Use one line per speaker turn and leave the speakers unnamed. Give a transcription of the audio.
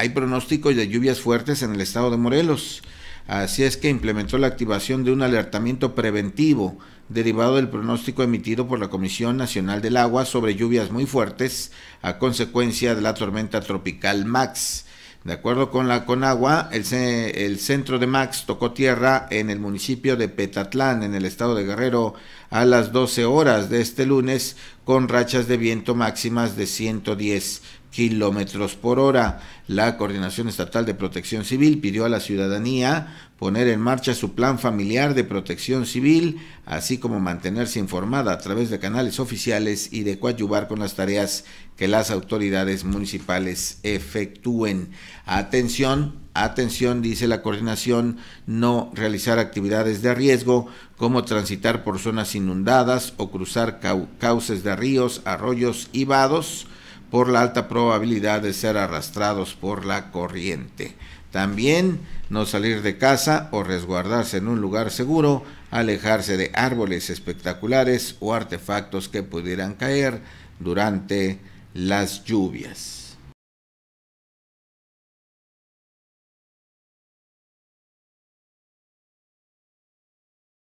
hay pronósticos de lluvias fuertes en el estado de Morelos. Así es que implementó la activación de un alertamiento preventivo derivado del pronóstico emitido por la Comisión Nacional del Agua sobre lluvias muy fuertes a consecuencia de la tormenta tropical Max. De acuerdo con la Conagua, el, centro de Max tocó tierra en el municipio de Petatlán, en el estado de Guerrero, a las 12 horas de este lunes, con rachas de viento máximas de 110 kilómetros por hora. La Coordinación Estatal de Protección Civil pidió a la ciudadanía poner en marcha su plan familiar de protección civil, así como mantenerse informada a través de canales oficiales y de coadyuvar con las tareas que las autoridades municipales efectúen. Atención, Atención, dice la coordinación, no realizar actividades de riesgo como transitar por zonas inundadas o cruzar cauces de ríos, arroyos y vados por la alta probabilidad de ser arrastrados por la corriente. También no salir de casa o resguardarse en un lugar seguro, alejarse de árboles espectaculares o artefactos que pudieran caer durante las lluvias.